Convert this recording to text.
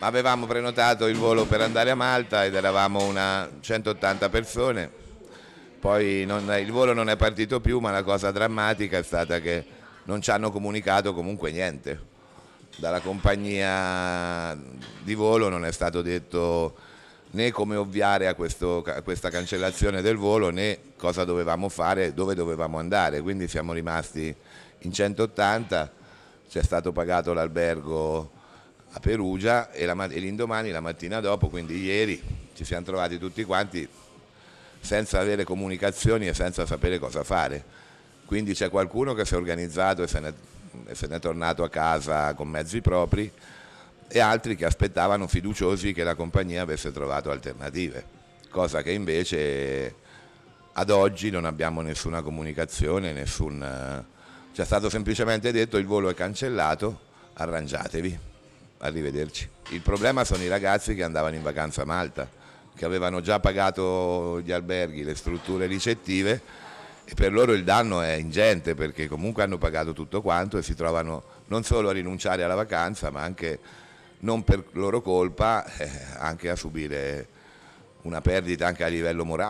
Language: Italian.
Avevamo prenotato il volo per andare a Malta ed eravamo una 180 persone, poi non, il volo non è partito più ma la cosa drammatica è stata che non ci hanno comunicato comunque niente, dalla compagnia di volo non è stato detto né come ovviare a, questo, a questa cancellazione del volo né cosa dovevamo fare, dove dovevamo andare, quindi siamo rimasti in 180, ci è stato pagato l'albergo a Perugia e, la, e l'indomani, la mattina dopo, quindi ieri, ci siamo trovati tutti quanti senza avere comunicazioni e senza sapere cosa fare. Quindi c'è qualcuno che si è organizzato e se ne, e se ne è tornato a casa con mezzi propri e altri che aspettavano fiduciosi che la compagnia avesse trovato alternative, cosa che invece ad oggi non abbiamo nessuna comunicazione, nessun... Eh, ci è stato semplicemente detto il volo è cancellato, arrangiatevi arrivederci. Il problema sono i ragazzi che andavano in vacanza a Malta, che avevano già pagato gli alberghi, le strutture ricettive e per loro il danno è ingente perché comunque hanno pagato tutto quanto e si trovano non solo a rinunciare alla vacanza ma anche non per loro colpa eh, anche a subire una perdita anche a livello morale.